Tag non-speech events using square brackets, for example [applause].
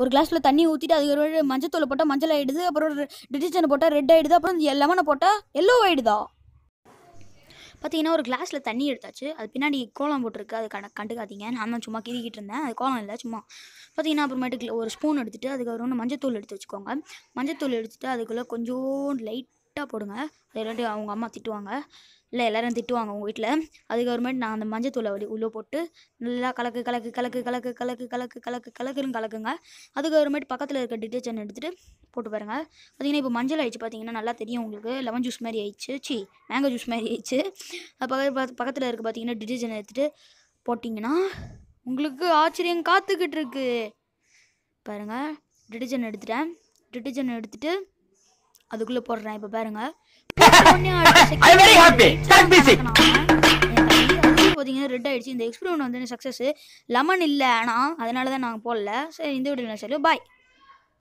ஒரு கிளாஸில் தண்ணி ஊற்றிட்டு அதுக்கு மஞ்சத்தூள் போட்டால் மஞ்சள் ஆகிடுது அப்புறம் டிட்டர்ஜென்ட் போட்டால் ரெட் ஆகிடுது அப்புறம் லெமனை போட்டால் எல்லோ ஆகிடுதா பார்த்தீங்கன்னா ஒரு கிளாஸில் தண்ணி எடுத்தாச்சு அது பின்னாடி கோலம் போட்டிருக்கு அது கண கண்டுக்காதீங்க நான் தான் சும்மா கிரிக்கிட்டு இருந்தேன் அது கோலம் இல்லை சும்மா பார்த்தீங்கன்னா அப்புறமேட்டுக்கு ஒரு ஸ்பூன் எடுத்துகிட்டு அதுக்கப்புறம் மஞ்சத்தூள் எடுத்து வச்சுக்கோங்க மஞ்சத்தூள் எடுத்துகிட்டு அதுக்குள்ளே கொஞ்சோண்டு லைட் லைட்டாக போடுங்க அது இல்லாட்டி அவங்க அம்மா திட்டுவாங்க இல்லை எல்லோரும் திட்டுவாங்க உங்கள் வீட்டில் அதுக்கப்புறமேட்டு நான் அந்த மஞ்சத்தூளை அப்படி உள்ளே போட்டு நல்லா கலக்கு கலக்கு கலக்கு கலக்கு கலக்கு கலக்கு கலக்கு கலக்குன்னு கலக்குங்க அதுக்கப்புறமேட்டு பக்கத்தில் இருக்க டிட்டர்ஜென்ட் எடுத்துகிட்டு போட்டு பாருங்கள் பார்த்தீங்கன்னா இப்போ மஞ்சள் ஆயிடுச்சு பார்த்தீங்கன்னா நல்லா தெரியும் உங்களுக்கு லெமன் ஜூஸ் மாதிரி ஆயிடுச்சு சி மேங்கோ ஜூஸ் மாதிரி ஆயிடுச்சு பக்கத்து பக்கத்தில் இருக்க பார்த்தீங்கன்னா டிட்டர்ஜென்ட் எடுத்துகிட்டு போட்டிங்கன்னா உங்களுக்கு ஆச்சரியம் காத்துக்கிட்டு இருக்கு பாருங்கள் டிட்டர்ஜென்ட் எடுத்துட்டேன் டிட்டர்ஜென்ட் எடுத்துகிட்டு அதுக்குள்ளே போடுறேன் இப்போ பாருங்க [laughs] பார்த்தீங்கன்னா ரெட் ஆயிடுச்சு இந்த எக்ஸ்பெரிமெண்ட் வந்து சக்ஸஸ் லெமன் இல்லை ஆனால் அதனால தான் நாங்கள் போடல சரி இந்த வீடியோ சரி பாய்